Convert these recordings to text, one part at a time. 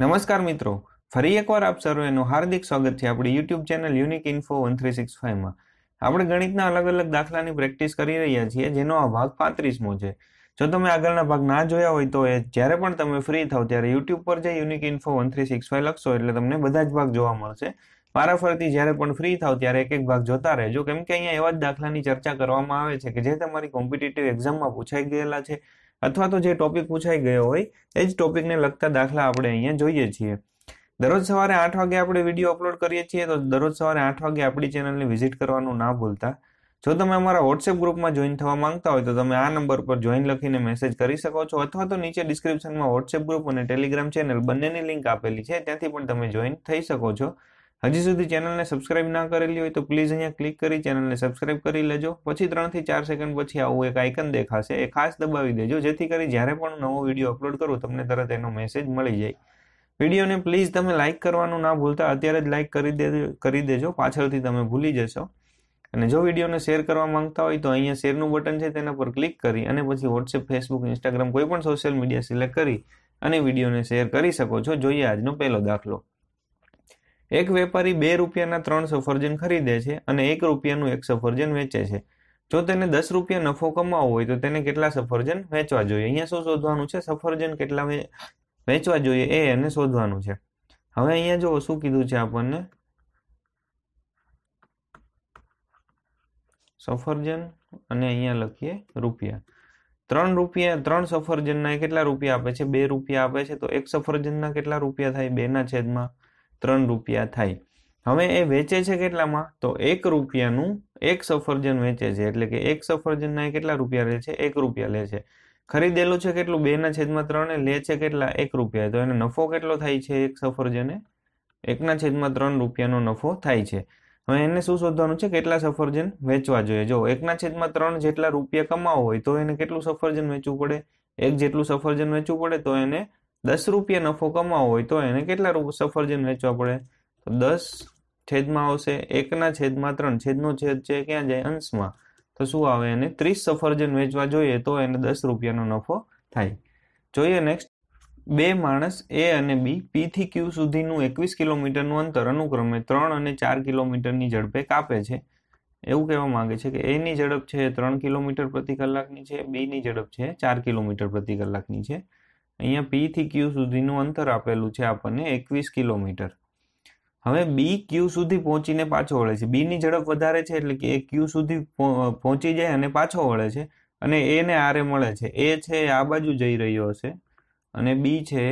નમસ્કાર મિત્રો ફરી એકવાર આપ સર્વેનું હાર્દિક સ્વાગત છે આપણી YouTube channel unique info one three six ફાઇવમાં આપણે ગણિતના અલગ અલગ દાખલાની પ્રેક્ટિસ કરી રહ્યા છીએ જેનો આ ભાગ પાંત્રીસમો છે જો તમે આગળના ભાગ ના જોયા હોય તો એ જ્યારે પણ તમે ફ્રી થાવ ત્યારે યુટ્યુબ પર જઈ unique info one three six five લખશો એટલે તમને બધા જ ભાગ જોવા મળશે મારા વારાફરતી જ્યારે પણ ફ્રી થાવ ત્યારે એક એક ભાગ જોતા રહેજો કેમ કે અહીંયા એવા જ દાખલાની ચર્ચા કરવામાં આવે છે કે જે તમારી કોમ્પિટિટિવ એક્ઝામમાં પૂછાઈ ગયેલા છે અથવા તો જે ટોપિક પૂછાઈ ગયો હોય એ જ ટોપિકને લગતા દાખલા આપણે અહીંયા જોઈએ છીએ દરરોજ સવારે આઠ વાગે આપણે વિડીયો અપલોડ કરીએ છીએ તો દરરોજ સવારે આઠ વાગે આપણી ચેનલને વિઝિટ કરવાનું ના ભૂલતા જો તમે અમારા વોટ્સએપ ગ્રુપમાં જોઈન થવા માંગતા હોય તો તમે આ નંબર પર જોઈન લખીને મેસેજ કરી શકો છો અથવા તો નીચે ડિસ્ક્રિપ્શનમાં વોટ્સએપ ગ્રુપ અને ટેલિગ્રામ ચેનલ બંનેની લિંક આપેલી છે ત્યાંથી પણ તમે જોઈન થઈ શકો છો હજી સુધી ચેનલને સબસ્ક્રાઇબ ના કરેલી હોય તો પ્લીઝ અહીંયા ક્લિક કરી ચેનલને સબસ્ક્રાઇબ કરી લેજો પછી ત્રણથી ચાર સેકન્ડ પછી આવું એક આઇકન દેખાશે એ ખાસ દબાવી દેજો જેથી કરી જ્યારે પણ નવો વિડીયો અપલોડ કરું તમને તરત એનો મેસેજ મળી જાય વિડીયોને પ્લીઝ તમે લાઇક કરવાનું ના ભૂલતા અત્યારે જ લાઇક કરી દેજો કરી દેજો પાછળથી તમે ભૂલી જશો અને જો વિડીયોને શેર કરવા માંગતા હોય તો અહીંયા શેરનું બટન છે તેના પર ક્લિક કરી અને પછી વોટ્સએપ ફેસબુક ઇન્સ્ટાગ્રામ કોઈ પણ સોશિયલ મીડિયા સિલેક્ટ કરી અને વિડીયોને શેર કરી શકો છો જોઈએ આજનો પહેલો દાખલો એક વેપારી બે રૂપિયાના ત્રણ સફરજન ખરીદે છે અને એક રૂપિયાનું એક સફરજન વેચે છે જો તેને દસ રૂપિયા નફો કમાવો હોય તો તેને કેટલા સફરજન વેચવા જોઈએ અહીંયા શું શોધવાનું છે સફરજન કેટલા વેચવા જોઈએ એ એને શોધવાનું છે હવે અહીંયા જો શું કીધું છે આપણને સફરજન અને અહીંયા લખીએ રૂપિયા ત્રણ રૂપિયા ત્રણ સફરજનના કેટલા રૂપિયા આપે છે બે રૂપિયા આપે છે તો એક સફરજનના કેટલા રૂપિયા થાય બેના છેદમાં ત્રણ રૂપિયા થાય હવે એ વેચે છે કેટલામાં તો એક રૂપિયાનું એક સફરજન વેચે છે એટલે કે એક સફરજનના કેટલા રૂપિયા લે છે એક રૂપિયા લે છે ખરીદેલું છે કેટલું બેના છેદમાં ત્રણે લે છે કેટલા એક રૂપિયા તો એને નફો કેટલો થાય છે એક સફરજને એકના છેદમાં ત્રણ રૂપિયાનો નફો થાય છે હવે એને શું શોધવાનું છે કેટલા સફરજન વેચવા જોઈએ જો એકના છેદમાં ત્રણ જેટલા રૂપિયા કમાવો હોય તો એને કેટલું સફરજન વેચવું પડે એક જેટલું સફરજન વેચવું પડે તો એને દસ રૂપિયા નફો કમાવો હોય તો એને કેટલા સફરજન વેચવા પડે તો દસ છેદમાં આવશે એકના છેદમાં ત્રણ છેદનો છેદ છે ક્યાં જાય અંશમાં તો શું આવે એને ત્રીસ સફરજન વેચવા જોઈએ તો એને દસ રૂપિયાનો નફો થાય જોઈએ નેક્સ્ટ બે માણસ એ અને બી પી થી ક્યુ સુધીનું એકવીસ કિલોમીટરનું અંતર અનુક્રમે ત્રણ અને ચાર કિલોમીટરની ઝડપે કાપે છે એવું કહેવા માંગે છે કે એની ઝડપ છે ત્રણ કિલોમીટર પ્રતિ કલાકની છે બીની ઝડપ છે ચાર કિલોમીટર પ્રતિ કલાકની છે અહીંયા પી થી ક્યુ સુધીનું અંતર આપેલું છે આપણને એકવીસ કિલોમીટર હવે બી ક્યુ સુધી પહોંચીને પાછો વળે છે બીની ઝડપ વધારે છે એટલે કે એ ક્યુ સુધી પહોંચી જાય અને પાછો વળે છે અને એને આરે મળે છે એ છે આ બાજુ જઈ રહ્યો હશે અને બી છે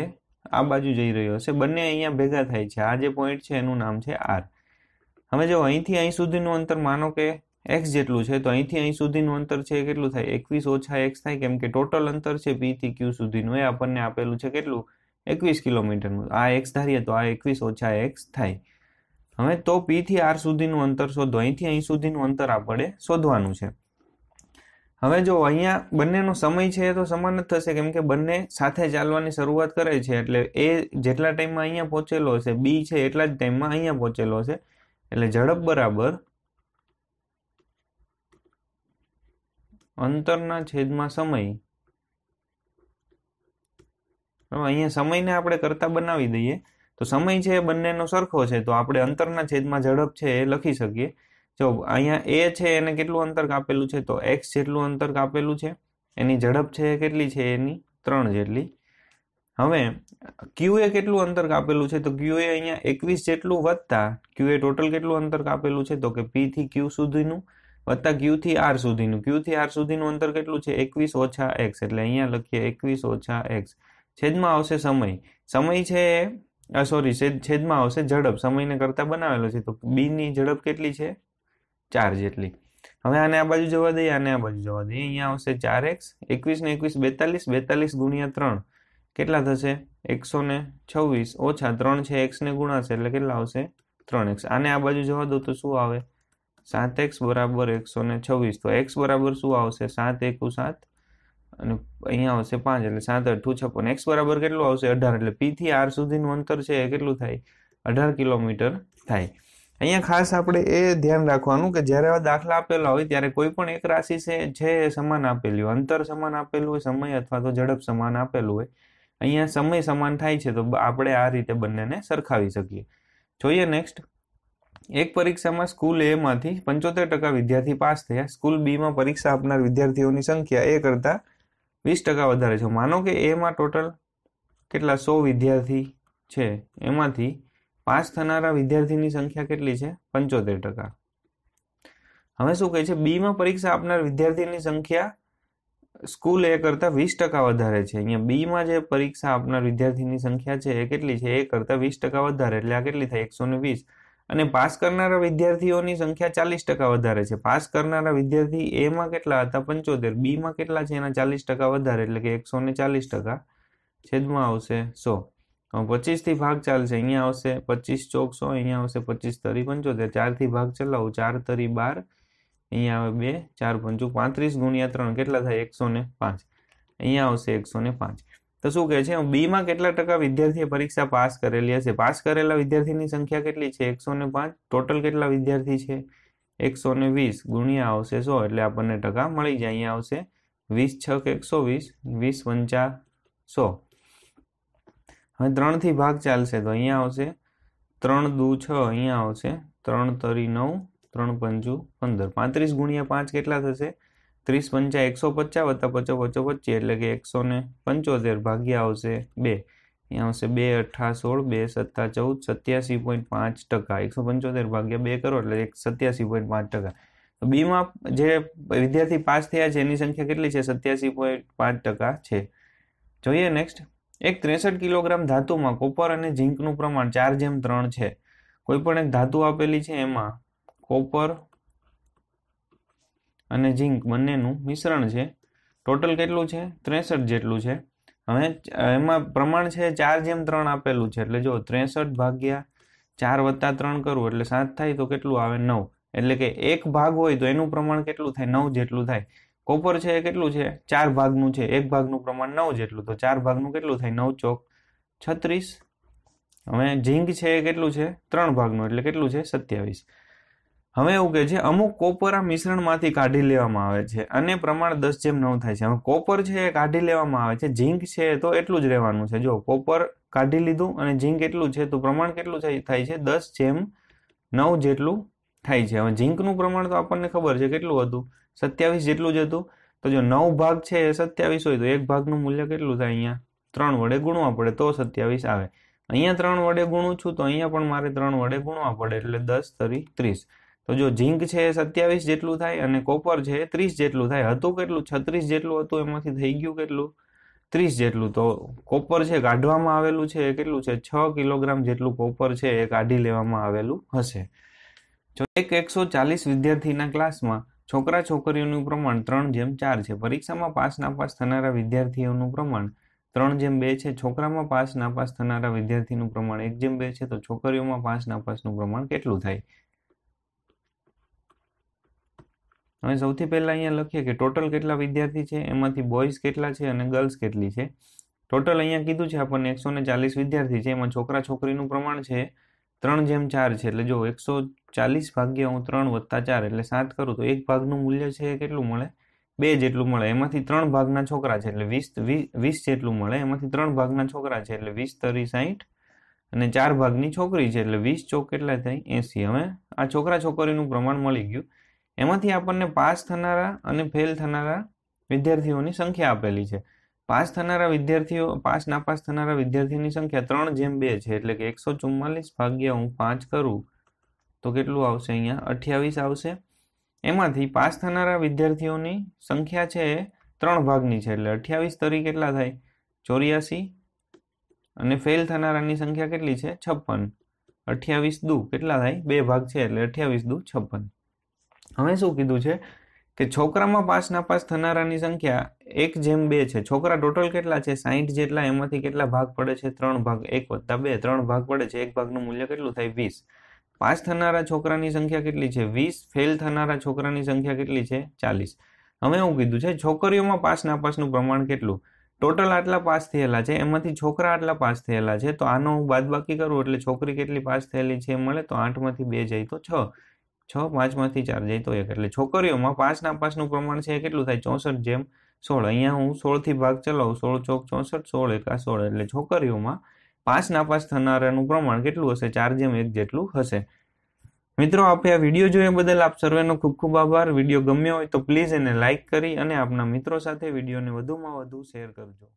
આ બાજુ જઈ રહ્યો હશે બંને અહીંયા ભેગા થાય છે આ જે પોઈન્ટ છે એનું નામ છે આર હવે જો અહીંથી અહીં સુધીનું અંતર માનો કે એક્સ જેટલું છે તો અહીંથી અહીં સુધીનું અંતર છે કેટલું થાય એકવીસ ઓછા એક્સ થાય કેમ કે ટોટલ અંતર છે પીથી ક્યુ સુધીનું એ આપણને આપેલું છે કેટલું એકવીસ કિલોમીટરનું આ એક્સ ધારીએ તો આ એકવીસ ઓછા એક્સ થાય હવે તો પીથી આર સુધીનું અંતર શોધો અહીંથી અહીં સુધીનું અંતર આપણે શોધવાનું છે હવે જો અહીંયા બંનેનો સમય છે એ તો સમાન જ થશે કેમ કે બંને સાથે ચાલવાની શરૂઆત કરે છે એટલે એ જેટલા ટાઈમમાં અહીંયા પહોંચેલો હશે બી છે એટલા જ ટાઈમમાં અહીંયા પહોંચેલો હશે એટલે ઝડપ બરાબર અંતરના છેદમાં સમય અહીંયા સમયને આપણે કરતા બનાવી દઈએ તો સમય છે એ બંનેનો સરખો છે તો આપણે અંતરના છેદમાં ઝડપ છે એ લખી શકીએ જો અહીંયા એ છે એને કેટલું અંતર કાપેલું છે તો એક્સ જેટલું અંતર કાપેલું છે એની ઝડપ છે એ કેટલી છે એની ત્રણ જેટલી હવે ક્યુ એ કેટલું અંતર કાપેલું છે તો ક્યુ એ અહીંયા એકવીસ જેટલું વધતા ક્યુ એ ટોટલ કેટલું અંતર કાપેલું છે તો કે પી થી ક્યુ સુધીનું વત્તા ક્યુથી આર સુધીનું ક્યુથી આર સુધીનું અંતર કેટલું છે એકવીસ ઓછા એક્સ એટલે અહીંયા લખીએ એકવીસ ઓછા એક્સ છેદમાં આવશે સમય સમય છે સોરી છેદમાં આવશે ઝડપ સમયને કરતાં બનાવેલો છે તો બીની ઝડપ કેટલી છે ચાર જેટલી હવે આને આ બાજુ જોવા દઈએ આને આ બાજુ જોવા દઈએ અહીંયા આવશે ચાર એક્સ એકવીસ ને એકવીસ બેતાલીસ બેતાલીસ ગુણ્યા ત્રણ કેટલા થશે એકસો ને છવ્વીસ ઓછા ત્રણ છે એક્સને ગુણાશે એટલે કેટલા આવશે ત્રણ એક્સ આને આ બાજુ જવા દો તો શું આવે સાત એક્સ બરાબર એકસો ને છવ્વીસ તો એક્સ બરાબર શું આવશે સાત એકુ સાત અને અહીંયા આવશે પાંચ એટલે સાત અઠું છપ્પન એક્સ બરાબર કેટલું આવશે અઢાર એટલે પીથી આર સુધીનું અંતર છે એ કેટલું થાય અઢાર કિલોમીટર થાય અહીંયા ખાસ આપણે એ ધ્યાન રાખવાનું કે જ્યારે આ દાખલા આપેલા હોય ત્યારે કોઈ પણ એક રાશિ છે એ સમાન આપેલી હોય અંતર સમાન આપેલું હોય સમય અથવા તો ઝડપ સમાન આપેલું હોય અહીંયા સમય સમાન થાય છે તો આપણે આ રીતે બંનેને સરખાવી શકીએ જોઈએ નેક્સ્ટ એક પરીક્ષામાં સ્કૂલ એમાંથી પંચોતેર ટકા વિદ્યાર્થી પાસ થયા સ્કૂલ બીમાં પરીક્ષા આપનાર વિદ્યાર્થીઓની સંખ્યા એ કરતાં વીસ ટકા વધારે છે માનો કે એમાં ટોટલ કેટલા સો વિદ્યાર્થી છે એમાંથી પાસ થનારા વિદ્યાર્થીની સંખ્યા કેટલી છે પંચોતેર ટકા હવે શું કહે છે બીમાં પરીક્ષા આપનાર વિદ્યાર્થીની સંખ્યા સ્કૂલ એ કરતાં વીસ ટકા વધારે છે અહીંયા બીમાં જે પરીક્ષા આપનાર વિદ્યાર્થીની સંખ્યા છે એ કેટલી છે એ કરતાં વીસ ટકા વધારે એટલે આ કેટલી થાય એકસો ને વીસ અને પાસ કરનારા વિદ્યાર્થીઓની સંખ્યા ચાલીસ ટકા વધારે છે પાસ કરનારા વિદ્યાર્થી એમાં કેટલા હતા પંચોતેર બીમાં કેટલા છે એના ચાલીસ ટકા વધારે એટલે કે એકસો ને ચાલીસ ટકા છેદમાં આવશે સો પચીસથી ભાગ ચાલશે અહીંયા આવશે પચીસ ચોક સો અહીંયા આવશે પચીસ તરી પંચોતેર ચારથી ભાગ ચલાવું ચાર તરી બાર અહીંયા આવે બે ચાર પંચું પાંત્રીસ ગુણ્યા ત્રણ કેટલા થાય એકસો ને પાંચ અહીંયા આવશે એકસો ને પાંચ તો શું કહે છે બીમાં કેટલા ટકા વિદ્યાર્થીએ પરીક્ષા પાસ કરેલી હશે પાસ કરેલા વિદ્યાર્થીની સંખ્યા કેટલી છે એકસો ને પાંચ ટોટલ કેટલા વિદ્યાર્થી છે એકસો ને વીસ ગુણ્યા આવશે સો એટલે આપણને ટકા મળી જાય અહીંયા આવશે વીસ છક એકસો વીસ વીસ પંચા સો હવે ત્રણથી ભાગ ચાલશે તો અહીંયા આવશે ત્રણ દુ છ અહીંયા આવશે ત્રણ તરી નવ ત્રણ પંચું પંદર પાંત્રીસ ગુણ્યા પાંચ કેટલા થશે ત્રીસ પંચા એકસો પચાસ વત્તા પચો પચો પચીસ એટલે કે એકસો ને પંચોતેર ભાગ્યા આવશે બે અહીંયા આવશે બે અઠા સોળ બે સત્તા ચૌદ સત્યાસી પોઈન્ટ પાંચ ટકા એકસો પંચોતેર ભાગ્યા બે કરો એટલે એક સત્યાસી પોઈન્ટ પાંચ ટકા બીમાં જે વિદ્યાર્થી પાસ થયા છે એની સંખ્યા કેટલી છે સત્યાસી પોઈન્ટ પાંચ ટકા છે જોઈએ નેક્સ્ટ એક ત્રેસઠ કિલોગ્રામ ધાતુમાં કોપર અને ઝીંકનું પ્રમાણ ચાર જેમ ત્રણ છે કોઈ પણ એક ધાતુ આપેલી છે એમાં કોપર અને ઝીંક બંનેનું મિશ્રણ છે ટોટલ કેટલું છે ત્રેસઠ જેટલું છે હવે એમાં પ્રમાણ છે ચાર જેમ ત્રણ આપેલું છે એટલે જો ત્રેસઠ ભાગ્યા ચાર વત્તા ત્રણ કરવું એટલે સાત થાય તો કેટલું આવે નવ એટલે કે એક ભાગ હોય તો એનું પ્રમાણ કેટલું થાય નવ જેટલું થાય કોપર છે એ કેટલું છે ચાર ભાગનું છે એક ભાગનું પ્રમાણ નવ જેટલું તો ચાર ભાગનું કેટલું થાય નવ ચોક છત્રીસ હવે ઝીંક છે એ કેટલું છે ત્રણ ભાગનું એટલે કેટલું છે સત્યાવીસ હવે એવું કે છે અમુક કોપર આ મિશ્રણમાંથી કાઢી લેવામાં આવે છે અને પ્રમાણ દસ જેમ નવ થાય છે હવે કોપર છે એ કાઢી લેવામાં આવે છે ઝીંક છે તો એટલું જ રહેવાનું છે જો કોપર કાઢી લીધું અને ઝીંક એટલું છે તો પ્રમાણ કેટલું થાય છે દસ જેમ નવ જેટલું થાય છે હવે ઝીંકનું પ્રમાણ તો આપણને ખબર છે કેટલું હતું સત્યાવીસ જેટલું જ હતું તો જો નવ ભાગ છે એ સત્યાવીસ હોય તો એક ભાગનું મૂલ્ય કેટલું થાય અહીંયા ત્રણ વડે ગુણવા પડે તો સત્યાવીસ આવે અહીંયા ત્રણ વડે ગુણું છું તો અહીંયા પણ મારે ત્રણ વડે ગુણવા પડે એટલે દસ તરી ત્રીસ તો જો ઝીંક છે સત્યાવીસ જેટલું થાય અને કોપર છે ત્રીસ જેટલું થાય હતું કેટલું છત્રીસ જેટલું હતું એમાંથી થઈ ગયું કેટલું ત્રીસ જેટલું તો કોપર છે કાઢવામાં આવેલું છે એ કેટલું છે છ કિલોગ્રામ જેટલું કોપર છે એ કાઢી લેવામાં આવેલું હશે જો એક એકસો ચાલીસ વિદ્યાર્થીના ક્લાસમાં છોકરા છોકરીઓનું પ્રમાણ ત્રણ જેમ ચાર છે પરીક્ષામાં પાસ નાપાસ થનારા વિદ્યાર્થીઓનું પ્રમાણ ત્રણ જેમ બે છે છોકરામાં પાસ નાપાસ થનારા વિદ્યાર્થીનું પ્રમાણ એક જેમ બે છે તો છોકરીઓમાં પાસ નાપાસનું પ્રમાણ કેટલું થાય હવે સૌથી પહેલાં અહીંયા લખીએ કે ટોટલ કેટલા વિદ્યાર્થી છે એમાંથી બોયઝ કેટલા છે અને ગર્લ્સ કેટલી છે ટોટલ અહીંયા કીધું છે આપણને એકસો ને ચાલીસ વિદ્યાર્થી છે એમાં છોકરા છોકરીનું પ્રમાણ છે ત્રણ જેમ ચાર છે એટલે જો એકસો ચાલીસ ભાગ્યા હું ત્રણ વત્તા ચાર એટલે સાત કરું તો એક ભાગનું મૂલ્ય છે એ કેટલું મળે બે જેટલું મળે એમાંથી ત્રણ ભાગના છોકરા છે એટલે વીસ વીસ જેટલું મળે એમાંથી ત્રણ ભાગના છોકરા છે એટલે વીસ તરી સાહીઠ અને ચાર ભાગની છોકરી છે એટલે વીસ ચોક કેટલા થાય એંસી હવે આ છોકરા છોકરીનું પ્રમાણ મળી ગયું એમાંથી આપણને પાસ થનારા અને ફેલ થનારા વિદ્યાર્થીઓની સંખ્યા આપેલી છે પાસ થનારા વિદ્યાર્થીઓ પાસ નાપાસ થનારા વિદ્યાર્થીઓની સંખ્યા ત્રણ જેમ બે છે એટલે કે એકસો ચુમ્માલીસ ભાગ્યા હું પાંચ કરું તો કેટલું આવશે અહીંયા અઠ્યાવીસ આવશે એમાંથી પાસ થનારા વિદ્યાર્થીઓની સંખ્યા છે એ ત્રણ ભાગની છે એટલે અઠ્યાવીસ તરી કેટલા થાય ચોર્યાસી અને ફેલ થનારાની સંખ્યા કેટલી છે છપ્પન અઠ્યાવીસ દુ કેટલા થાય બે ભાગ છે એટલે અઠ્યાવીસ દુ છપ્પન હવે શું કીધું છે કે છોકરામાં પાસ નાપાસ થનારાની સંખ્યા એક જેમ બે છે છોકરા ટોટલ કેટલા છે સાઠ જેટલા એમાંથી કેટલા ભાગ પડે છે ત્રણ ભાગ એક વત્તા બે ત્રણ ભાગ પડે છે એક ભાગનું મૂલ્ય કેટલું થાય વીસ પાસ થનારા છોકરાની સંખ્યા કેટલી છે વીસ ફેલ થનારા છોકરાની સંખ્યા કેટલી છે ચાલીસ હવે હું કીધું છે છોકરીઓમાં પાસ નાપાસનું પ્રમાણ કેટલું ટોટલ આટલા પાસ થયેલા છે એમાંથી છોકરા આટલા પાસ થયેલા છે તો આનો હું બાદબાકી કરું એટલે છોકરી કેટલી પાસ થયેલી છે મળે તો આઠમાંથી બે જાય તો છ છ પાંચમાંથી ચાર જાય એક એટલે છોકરીઓમાં પાંચના પાંચનું પ્રમાણ છે કેટલું થાય ચોસઠ જેમ સોળ અહીંયા હું સોળથી ભાગ ચલાવું સોળ ચોક ચોસઠ સોળ એકા સોળ એટલે છોકરીઓમાં પાંચ નાપાસ થનારાનું પ્રમાણ કેટલું હશે ચાર જેમ એક જેટલું હશે મિત્રો આપે આ વિડીયો જોયા બદલ આપ સર્વેનો ખૂબ ખૂબ આભાર વિડીયો ગમ્યો હોય તો પ્લીઝ એને લાઇક કરી અને આપના મિત્રો સાથે વિડીયોને વધુમાં વધુ શેર કરજો